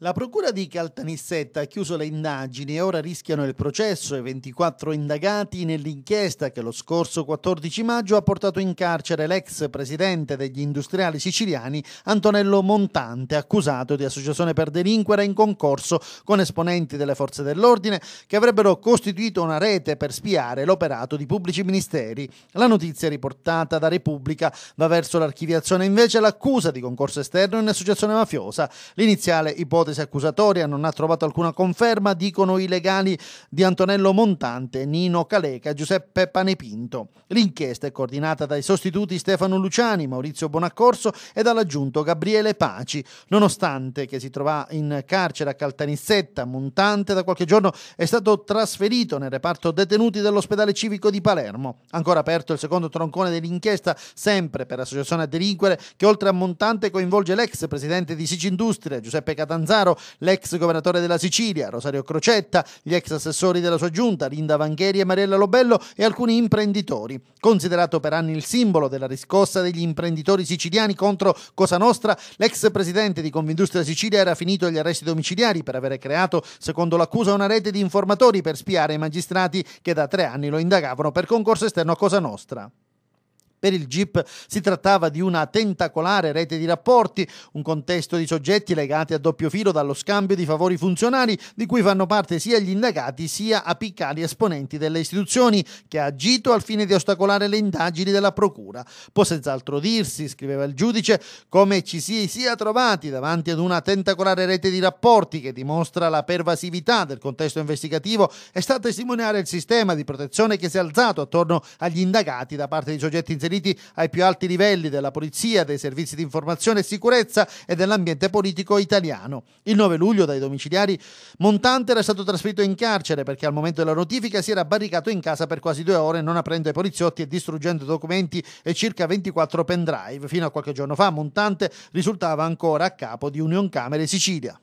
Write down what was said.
La procura di Caltanissetta ha chiuso le indagini e ora rischiano il processo i 24 indagati nell'inchiesta che lo scorso 14 maggio ha portato in carcere l'ex presidente degli industriali siciliani Antonello Montante, accusato di associazione per delinquere in concorso con esponenti delle forze dell'ordine che avrebbero costituito una rete per spiare l'operato di pubblici ministeri. La notizia riportata da Repubblica va verso l'archiviazione invece l'accusa di concorso esterno in associazione mafiosa. L'iniziale ipotesi l'ipotesi accusatoria non ha trovato alcuna conferma, dicono i legali di Antonello Montante, Nino Caleca e Giuseppe Panepinto. L'inchiesta è coordinata dai sostituti Stefano Luciani, Maurizio Bonaccorso e dall'aggiunto Gabriele Paci. Nonostante che si trova in carcere a Caltanissetta, Montante da qualche giorno è stato trasferito nel reparto detenuti dell'ospedale civico di Palermo. Ancora aperto il secondo troncone dell'inchiesta, sempre per associazione a delinquere, che oltre a Montante coinvolge l'ex presidente di Sicindustria, Giuseppe Catanzaro, Catanzaro, l'ex governatore della Sicilia, Rosario Crocetta, gli ex assessori della sua giunta, Linda Vangheri e Mariella Lobello e alcuni imprenditori. Considerato per anni il simbolo della riscossa degli imprenditori siciliani contro Cosa Nostra, l'ex presidente di Convindustria Sicilia era finito agli arresti domiciliari per aver creato, secondo l'accusa, una rete di informatori per spiare i magistrati che da tre anni lo indagavano per concorso esterno a Cosa Nostra. Per il GIP si trattava di una tentacolare rete di rapporti, un contesto di soggetti legati a doppio filo dallo scambio di favori funzionari di cui fanno parte sia gli indagati sia apicali esponenti delle istituzioni che ha agito al fine di ostacolare le indagini della Procura. Può senz'altro dirsi, scriveva il giudice, come ci si sia trovati davanti ad una tentacolare rete di rapporti che dimostra la pervasività del contesto investigativo e sta a testimoniare il sistema di protezione che si è alzato attorno agli indagati da parte di soggetti in riferiti ai più alti livelli della polizia, dei servizi di informazione e sicurezza e dell'ambiente politico italiano. Il 9 luglio dai domiciliari Montante era stato trasferito in carcere perché al momento della notifica si era barricato in casa per quasi due ore non aprendo ai poliziotti e distruggendo documenti e circa 24 pendrive. Fino a qualche giorno fa Montante risultava ancora a capo di Union Camere Sicilia.